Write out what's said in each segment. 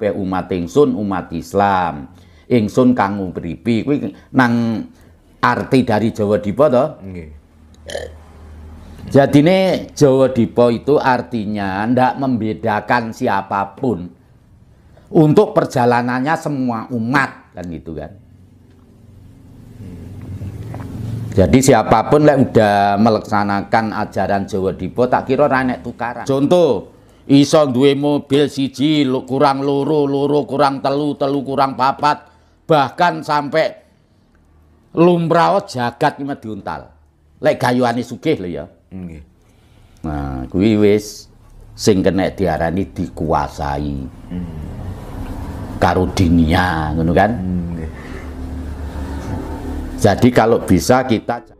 pe umat ingsun umat Islam. Ingsun kang ngubripi kuwi nang arti dari Jawa Dipo to? Nggih. Jadine Jawa Dipo itu artinya ndak membedakan siapapun untuk perjalanannya semua umat kan gitu kan. Jadi siapapun lek udah melaksanakan ajaran Jawa Dipo tak kira ranek tukaran. Contoh iso duwe mobil siji kurang loro loro kurang telu telu kurang papat bahkan sampai lumrah jagat ini diuntal lek gayuane sugih lho ya nggih mm. nah kuwi wis sing kena diarani dikuasai mm. karo dinia ngono kan mm. jadi kalau bisa kita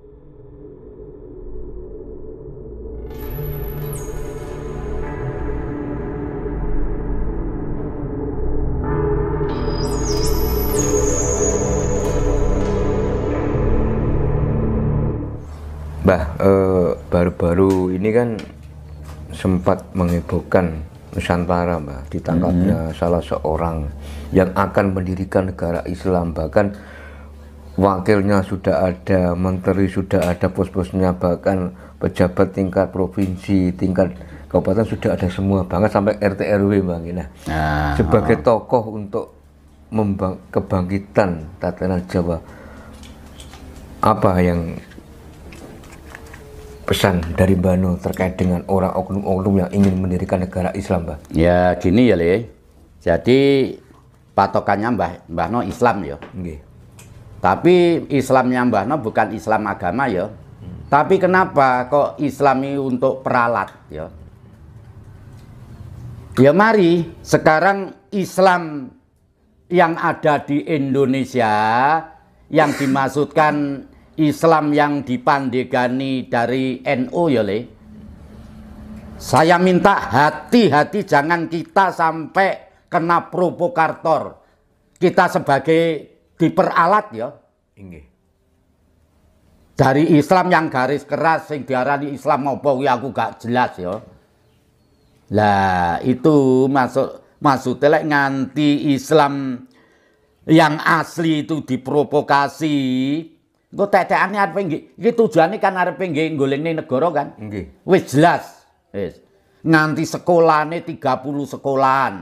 baru-baru ini kan sempat menghebohkan Nusantara mbak ditangkapnya mm -hmm. salah seorang yang akan mendirikan negara Islam bahkan wakilnya sudah ada menteri sudah ada pos-posnya bahkan pejabat tingkat provinsi tingkat kabupaten sudah ada semua banget sampai RT RW mbak nah, nah sebagai oh. tokoh untuk kebangkitan tatanan Jawa apa yang pesan dari Banu terkait dengan orang oknum-oknum yang ingin mendirikan negara Islam, Mbah? Ya, gini ya, Le. Jadi patokannya Mbah, Mbah No Islam ya. Okay. Tapi Islamnya Mbah No bukan Islam agama ya. Hmm. Tapi kenapa kok Islami untuk peralat ya? Ya mari sekarang Islam yang ada di Indonesia yang dimaksudkan Islam yang dipandegani dari NU ya Le. Saya minta hati-hati jangan kita sampai kena provokator. Kita sebagai diperalat ya. Inge. Dari Islam yang garis keras sing diarani Islam apa ya aku gak jelas ya. Lah itu masuk maksudnya lek nganti Islam yang asli itu diprovokasi ane tetekane arepe nggih. Iki tujuane kan arepe nggih ini negoro kan. Nggih. Wis jelas. Wis. Nganti sekolahane 30 sekolahan.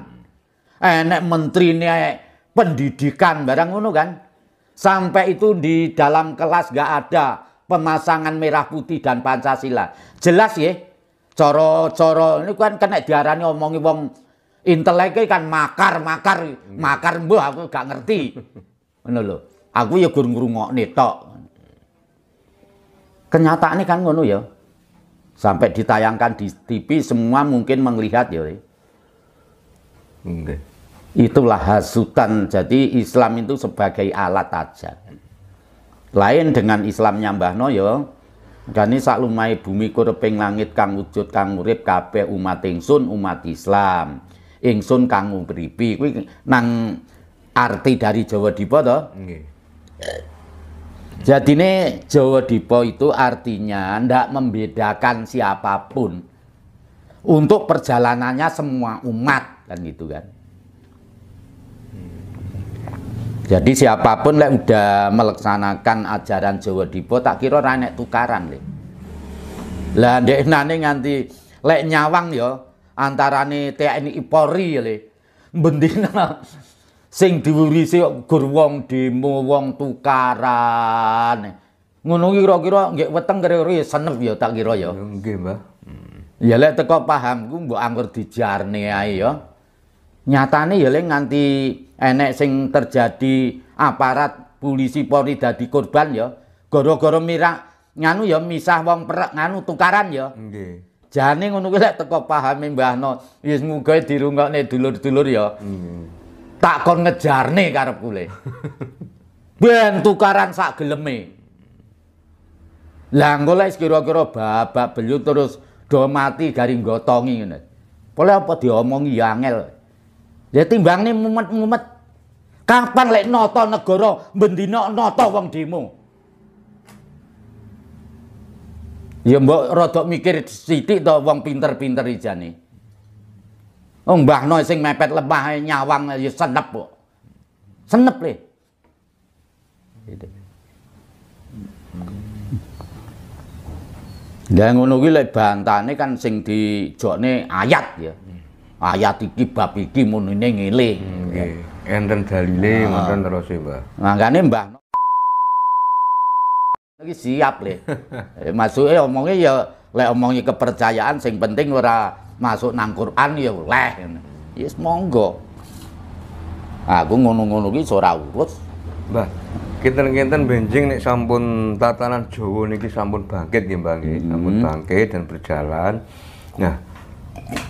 Enek eh, menterine pendidikan barang ngono kan. Sampai itu di dalam kelas gak ada pemasangan merah putih dan Pancasila. Jelas ya. Coro-coro ini kan kena diarani omongi wong inteleknya kan makar-makar. Makar, makar mbah aku gak ngerti. Menolong. Aku ya gurung-gurung ngok nih tok. Kenyataan kenyataannya kan ngono ya sampai ditayangkan di TV semua mungkin melihat ya itulah hasutan jadi Islam itu sebagai alat aja lain dengan Islam no ya dan sak lumai bumi kurping langit kang wujud kang urip kabeh umat ingsun umat Islam. Ingsun kang nguripi nang arti dari Jawa Dipo toh jadi ini Jawa Dipo itu artinya tidak membedakan siapapun untuk perjalanannya semua umat kan gitu kan. Jadi siapapun lek udah melaksanakan ajaran Jawa Dipo tak kira ranek tukaran lek. Lah ndek nane nganti lek nyawang yo ya, antarane TNI Polri lek. Ya, Bendina sing diwurisi gur wong demo wong tukaran ngono kira-kira nggih weteng kira-kira ya seneng ya tak kira ya, ya nggih Mbah hmm. ya lek teko pahamku mbok anggur dijarne ae ya nyatane ya lek nganti enek sing terjadi aparat polisi Polri dadi korban ya gara-gara mirak nganu ya misah wong perak nganu tukaran ya nggih jane ngono kuwi lek teko pahame Mbah No wis muga dirungokne dulur-dulur ya nggih tak kon ngejarne karepku le. ben tukaran sak geleme. Lah engko lek kira-kira babak belut terus do mati garing gotongi ngene. Pole apa diomongi ya angel. Ya nih mumet-mumet. Kapan lek noto negara bendina noto wong demo? Ya mbok rodok mikir sithik to wong pinter-pinter ijane. Oh, mbah noy sing mepet lebah nyawang ya senep kok. Senep le. Gitu. ngono kuwi lek bantane kan sing dijokne ayat ya. Ayat iki bab iki munine ngene. Nggih. Enten dalile ngoten terus e, Mbah. Mangkane Mbah lagi siap le. Masuke omongnya ya lek omongnya kepercayaan sing penting ora masuk nang Quran ya oleh yes monggo aku ngono-ngono ki ora urus Mbah kinten-kinten benjing nek sampun tatanan Jawa niki sampun bangkit nggih Mbah nggih hmm. sampun bangkit dan berjalan nah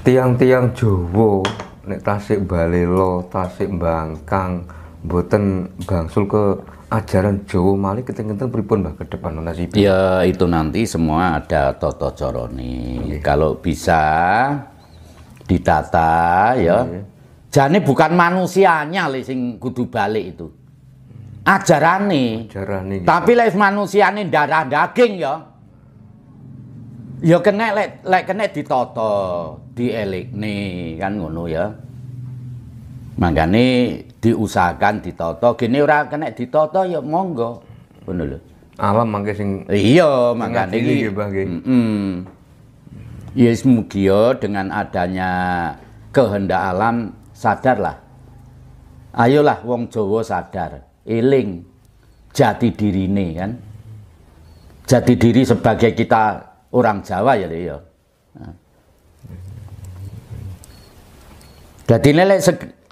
tiang-tiang Jawa nek tasik balelo tasik bangkang buatan bangsul ke ajaran Jawa malih kita tahu pripun ke depan nasib. Ya itu nanti semua ada toto coroni Okay. Kalau bisa ditata ya. Okay. bukan manusianya le sing kudu balik itu. Ajarane. Ajarane. Gitu. Tapi lek manusiane darah daging ya. Ya kena lek lek kena dielik nih kan ngono ya. makanya diusahakan ditoto, gini ora kena ditoto ya monggo ngono lho alam mangke sing iya mangkane iki heeh Yes Mugio dengan adanya kehendak alam sadarlah. Ayolah wong Jawa sadar, eling jati dirine kan. Jati diri sebagai kita orang Jawa ya ya. Nah. Jadi nilai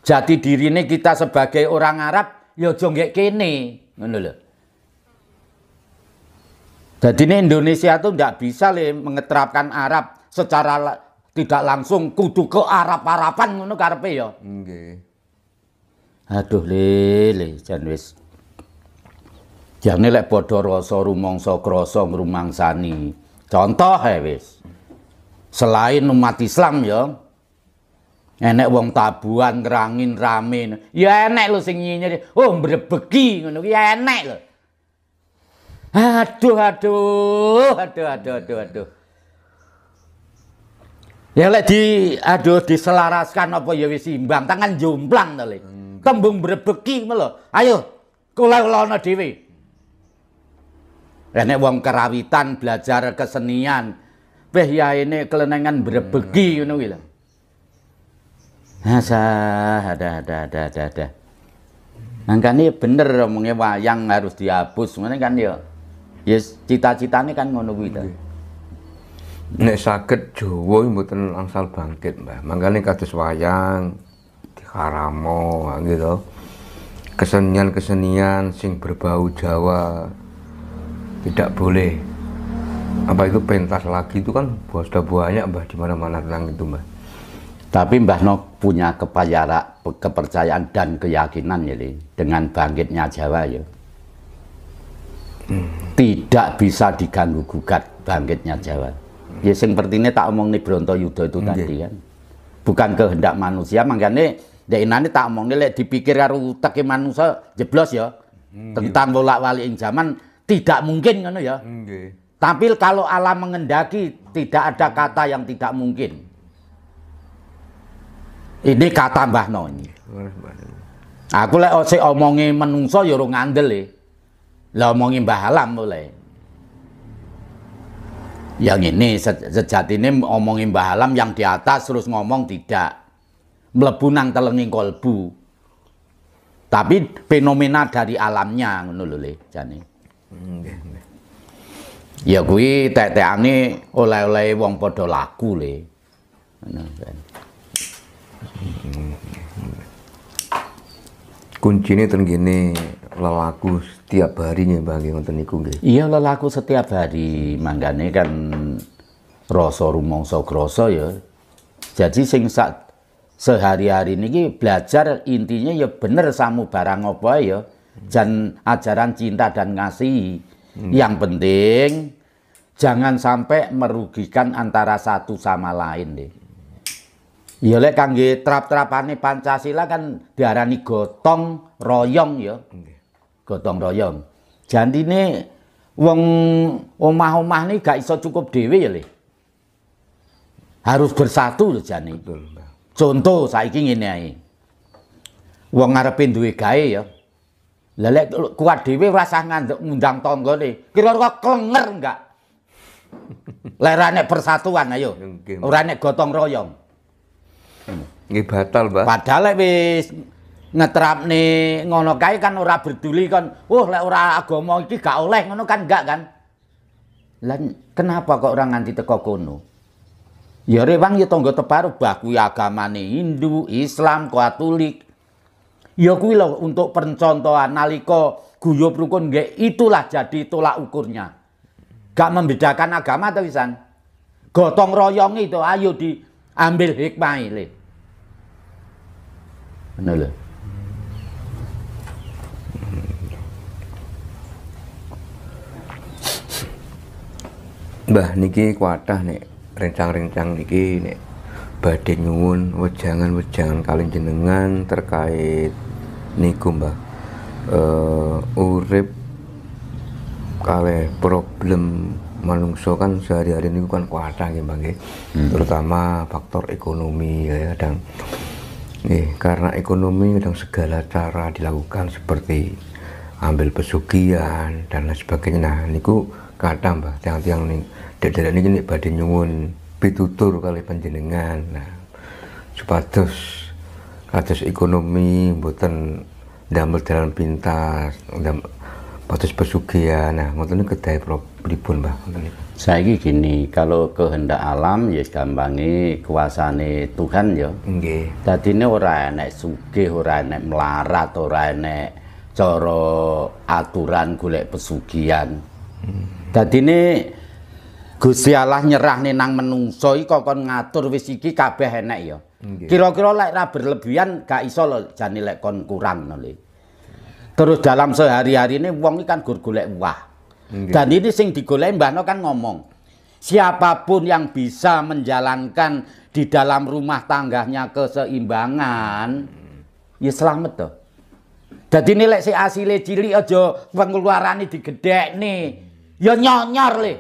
Jati ini kita sebagai orang Arab ya aja nggek kene, ngono lho. Jadi ini Indonesia itu tidak bisa le mengeterapkan Arab secara tidak langsung kudu ke arab Arapan ngono karpe ya. Aduh lele, Janwis. jan nilai Jane lek padha rasa rumangsa rumang sani. Contoh hevis. wis. Selain umat Islam ya, Enek wong Tabuan ngerangin rame. Ya enek lo sing nyinyir, oh mbrebeki ngono ya enek lo, Aduh aduh aduh aduh aduh aduh. Ya lek di aduh diselaraskan apa ya wis imbang, tangan jomplang to le. Hmm. Tembung brebeki melo. Ayo kula ulono dhewe. Enek wong kerawitan belajar kesenian. Weh ya ini kelenengan brebeki hmm. ngono hmm. kuwi lho. Asah, ada, ada, ada, ada, ada. Nah, kan ini bener omongnya wayang harus dihapus, mana kan ya. Ya cita ini kan ngono kuwi ta. Nek sakit Jawa mboten langsal bangkit, Mbah. Makanya kados wayang karamo, gitu. Kesenian-kesenian sing berbau Jawa tidak boleh apa itu pentas lagi itu kan sudah banyak mbah di mana-mana tentang itu mbah tapi Mbah Nok punya kepayara, kepercayaan dan keyakinan jadi ya, dengan bangkitnya Jawa ya. Tidak bisa diganggu gugat bangkitnya Jawa. Ya seperti ini tak omong nih Bronto Yudo itu tadi tadi kan. Bukan kehendak manusia, makanya dek ini tak omong nih dipikir karo uteke manusia jeblos ya. Hmm, Tentang gitu. bolak balik zaman tidak mungkin kan ya. Hmm, Tapi kalau Allah mengendaki tidak ada kata yang tidak mungkin. Ini kata Mbah Noni. Aku lek ose omongi menungso ya ora ngandel e. Lah omongi Mbah Alam mulai. Yang ini sejatine omongi Mbah Alam yang di atas terus ngomong tidak. Mlebu nang telenging kolbu. Tapi fenomena dari alamnya ngono lho Le, jane. Ya kuwi tek-tekane oleh-oleh wong padha laku le. Ngono kuncinya tenggini lelaku setiap harinya bagi ngonten niku nggih. Iya lelaku setiap hari manggane kan rasa rumongso grasa ya. Jadi sing saat sehari-hari ini belajar intinya ya bener samu barang apa ya dan ajaran cinta dan ngasih Hmm. Yang penting jangan sampai merugikan antara satu sama lain deh. Ya lek kangge trap-trapane Pancasila kan diarani gotong royong ya. Gotong royong. Jantine wong omah-omah ni gak iso cukup dhewe ya, Le. Harus bersatu lho jane. Betul. Contoh saiki ngene ae. Wong ngarepe duwe gawe ya. Lah lek kuat dhewe rasah ngandhek ngundang tanggane. Kira-kira klenger enggak? Lerane persatuan ayo. Ora nek gotong royong. Nggih batal, Pak. Padahal lek wis ngetrapne ngono kae kan ora berduli kan, "Wah, lek ora agama iki gak oleh." Ngono kan gak kan? lan kenapa kok orang nganti teko kono? Ya rewang ya tangga tebar bah kuwi agamane Hindu, Islam, Katolik. Ya kuwi lho untuk percontohan nalika guyub rukun nggih itulah jadi tolak ukurnya. Gak membedakan agama to pisan. Gotong royong itu ayo di ambil hikmah ini benar loh Bah niki kuatah nih, rencang-rencang niki nih, badhe nyuwun wejangan-wejangan kalian jenengan terkait niku Mbah uh, urip kalian problem manungso kan sehari-hari ini kan kuat lagi bang hmm. terutama faktor ekonomi ya, ya dan nih karena ekonomi dan segala cara dilakukan seperti ambil pesugihan dan lain sebagainya nah niku kata mbak tiang-tiang nih dadak ini nih badai nyungun pitutur kali penjenengan nah sepatus kados ekonomi buatan damel jalan pintas patus pesugihan ya. nah ngoten kedai pripun Mbah ngoten saiki gini kalau kehendak alam ya gampange kuasane Tuhan ya Tadi ini ora naik sugih ora naik melarat ora naik coro aturan golek pesugihan Tadi hmm. ini Gusti Allah nih nang menungso iki kon ngatur wis iki kabeh yo. ya kira-kira lek ra berlebihan gak iso lho jane lek kon kurang nolik. Terus dalam sehari-hari ini wong ini kan gur wah. Dan ini sing digolek Mbah No kan ngomong. Siapapun yang bisa menjalankan di dalam rumah tangganya keseimbangan, hmm. ya selamat tuh Jadi nilai si asile cilik aja pengeluaran ini digede nih. Hmm. Ya nyonyor le.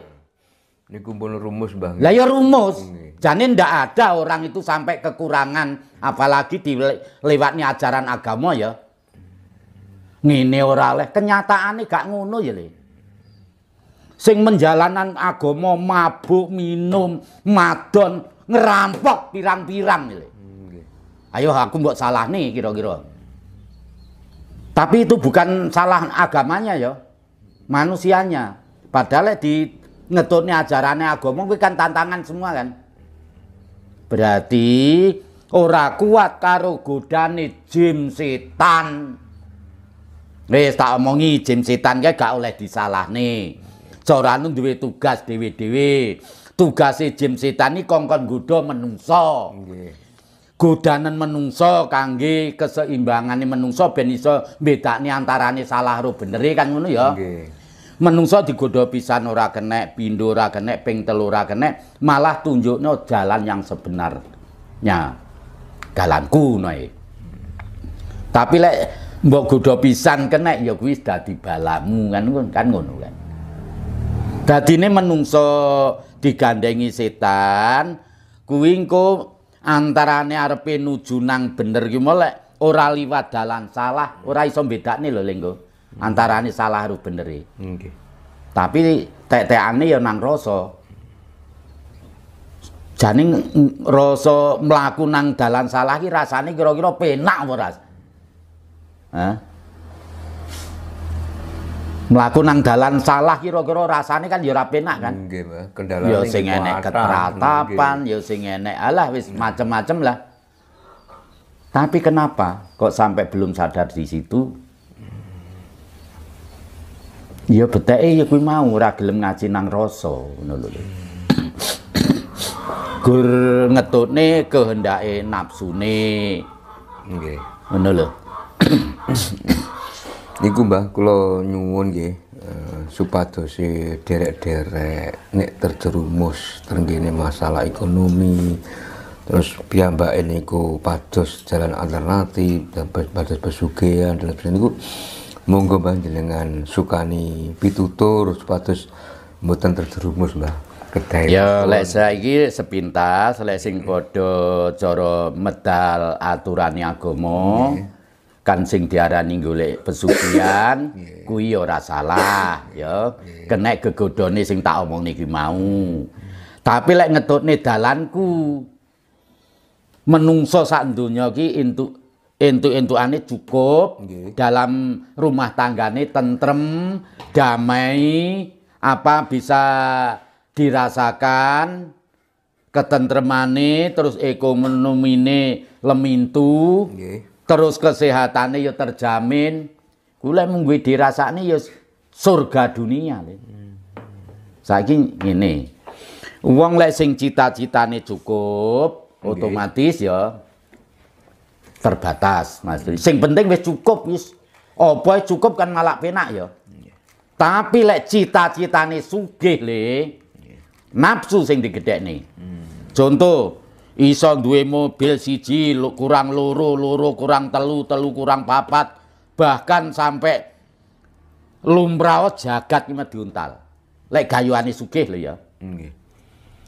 Ini kumpul rumus bang. Lah ya rumus. Ini. Jadi ndak ada orang itu sampai kekurangan, apalagi di lewatnya ajaran agama ya ngene ora oleh kenyataane gak ngono ya le sing menjalanan agama mabuk minum madon ngerampok pirang-pirang ya ayo aku mbok salah nih kira-kira tapi itu bukan salah agamanya ya manusianya padahal di ngetutnya ajarannya agama kuwi kan tantangan semua kan berarti ora kuat karo godane jin setan Wis tak omongi jim setan kae gak oleh nih. Joranu duwe tugas dewi dhewe Tugase jim setan ini kongkon nggodha menungsa. Nggih. Godanan menungsa kangge menungso menungsa ben iso mbedakne antarane salah karo benere kan ngono ya. menungso digodha pisan ora kenek, pindho ora kenek, ping telur ora kenek, malah tunjukno jalan yang sebenarnya. Jalanku noe. Tapi lek mbok godho pisan kena ya kuwi dadi balamu kan kan ngono kan. Dadine menungso digandengi setan kuwi engko antarane arepe nuju nang bener ki molek ora liwat dalan salah, ora iso bedakne lho Lenggo. Antarane salah ru bener e. Nggih. Tapi tek ya nang rasa. Jane rasa mlaku nang dalan salah ki rasane kira-kira penak apa Hah? nang dalan salah kira-kira rasanya kan yura ya penak kan. ya sing enek keteratapan, ya sing enek alah wis macem-macem lah. Tapi kenapa kok sampai belum sadar di situ? Ya betek ya kuwi mau ora gelem ngaji nang rasa ngono lho. Gur ngetutne kehendake nafsune. Nggih. Ngono lho. Iku Mbah kula nyuwun nggih supatosi eh, supados si derek-derek nek terjerumus tenggene masalah ekonomi terus ini niku padus jalan alternatif dan padus pesugihan dan sebagainya niku monggo Mbah jenengan sukani pitutur supados mboten terjerumus Mbah kedai ya lek saiki sepintas lek sing padha cara medal aturan agama yeah. kan sing diarani golek pesugihan kuwi ora salah ya kenek gegodone sing tak omong iki mau tapi lek ngetutne dalanku menungso sak donya iki entuk entuk-entukane cukup dalam rumah tanggane tentrem damai apa bisa dirasakan ketentremane terus ekonomine lemintu nggih terus kesehatannya ya terjamin kula mung ini ya surga dunia Saking ini, uang wong lek sing cita citanya cukup okay. otomatis ya terbatas Mas hmm. sing penting wis cukup wis boy e cukup kan malah penak ya tapi lek cita-citane sugih le yeah. nafsu sing digedhekne hmm. contoh iso duwe mobil siji kurang loro loro kurang telu telu kurang papat bahkan sampai lumrah jagat ini diuntal lek gayuane sugih lho ya nggih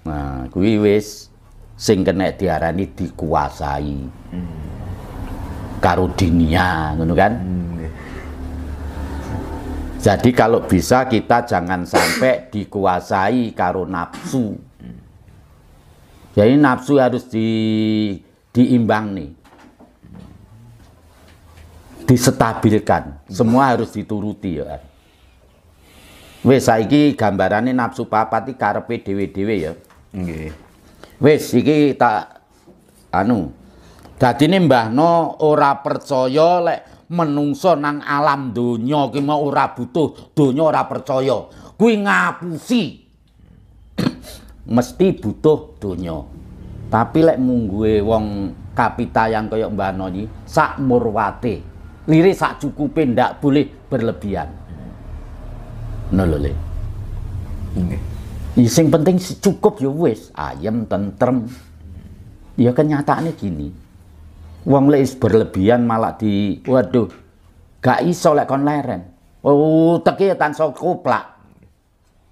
nah kuwi wis sing kena diarani dikuasai hmm. karo dunia ngono kan hmm. Jadi kalau bisa kita jangan sampai dikuasai karo nafsu. Jadi ya, nafsu harus di diimbang nih. Disetabilkan. Semua harus dituruti ya. Wes saiki gambarane nafsu papat iki karepe dhewe-dhewe ya. Nggih. Wes iki tak anu. Dadine mbahno ora percaya lek menungso nang alam donya ki mau ora butuh donya ora percaya. Kuwi ngapusi mesti butuh donya. Tapi lek mungguhe wong kapita yang kaya Mbah Noni sak murwate. lirik sak cukupe ndak boleh berlebihan. Ngono Ini ya, Sing penting cukup ya wis, ayem tentrem. Ya kenyataannya kan gini. Wong lek berlebihan malah di waduh gak iso lek kon leren. Oh, teki ya tansah kuplak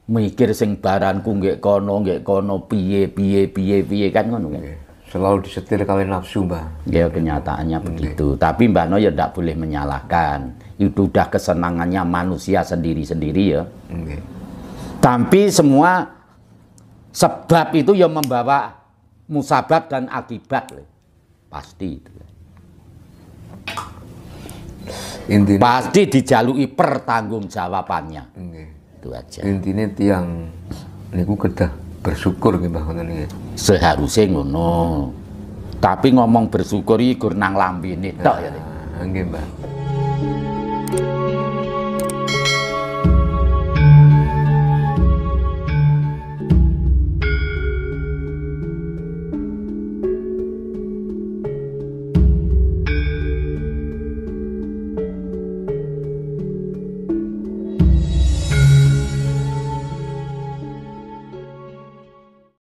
mikir sing baranku nggih kono nggih kono piye piye piye piye kan ngono kan. Selalu disetir kawin nafsu, Mbah. Ya kenyataannya begitu. Tapi mbak No ya tidak boleh menyalahkan. Itu udah kesenangannya manusia sendiri-sendiri ya. Tapi semua sebab itu yang membawa musabab dan akibat. Pasti itu. Intinya. Pasti dijalui pertanggungjawabannya. jawabannya itu aja intinya tiang niku kedah bersyukur nggih Mbah ngoten nggih seharusnya ngono tapi ngomong bersyukur iki gur nang lambene tok ya ah, nggih Mbah